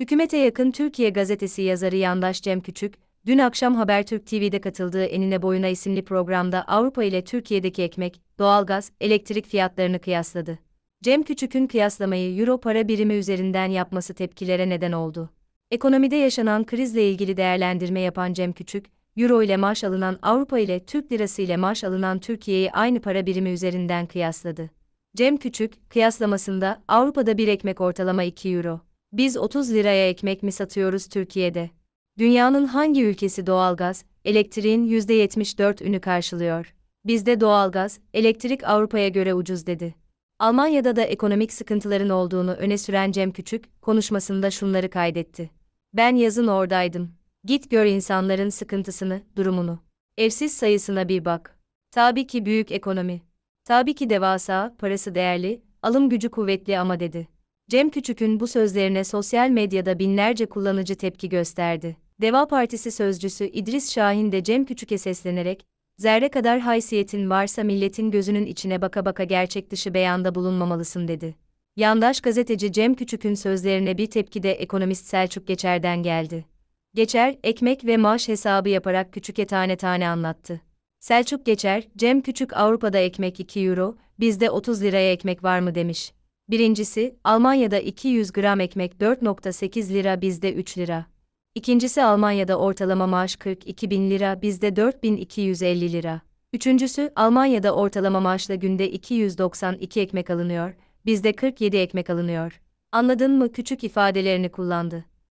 Hükümete yakın Türkiye gazetesi yazarı yandaş Cem Küçük, dün akşam Habertürk TV'de katıldığı Enine Boyuna isimli programda Avrupa ile Türkiye'deki ekmek, doğalgaz, elektrik fiyatlarını kıyasladı. Cem Küçük'ün kıyaslamayı euro para birimi üzerinden yapması tepkilere neden oldu. Ekonomide yaşanan krizle ilgili değerlendirme yapan Cem Küçük, euro ile maaş alınan Avrupa ile Türk lirası ile maaş alınan Türkiye'yi aynı para birimi üzerinden kıyasladı. Cem Küçük, kıyaslamasında Avrupa'da bir ekmek ortalama 2 euro. Biz 30 liraya ekmek mi satıyoruz Türkiye'de? Dünyanın hangi ülkesi doğalgaz, elektriğin %74'ünü karşılıyor? Bizde doğalgaz, elektrik Avrupa'ya göre ucuz dedi. Almanya'da da ekonomik sıkıntıların olduğunu öne süren Cem Küçük, konuşmasında şunları kaydetti. Ben yazın oradaydım. Git gör insanların sıkıntısını, durumunu. Evsiz sayısına bir bak. Tabii ki büyük ekonomi. Tabii ki devasa, parası değerli, alım gücü kuvvetli ama dedi. Cem Küçük'ün bu sözlerine sosyal medyada binlerce kullanıcı tepki gösterdi. Deva Partisi sözcüsü İdris Şahin de Cem Küçük'e seslenerek, zerre kadar haysiyetin varsa milletin gözünün içine baka baka gerçek dışı beyanda bulunmamalısın dedi. Yandaş gazeteci Cem Küçük'ün sözlerine bir tepki de ekonomist Selçuk Geçer'den geldi. Geçer, ekmek ve maaş hesabı yaparak Küçük'e tane tane anlattı. Selçuk Geçer, Cem Küçük Avrupa'da ekmek 2 euro, bizde 30 liraya ekmek var mı demiş. Birincisi, Almanya'da 200 gram ekmek 4.8 lira bizde 3 lira. İkincisi Almanya'da ortalama maaş 42 bin lira bizde 4250 lira. Üçüncüsü Almanya'da ortalama maaşla günde 292 ekmek alınıyor, bizde 47 ekmek alınıyor. Anladın mı küçük ifadelerini kullandı.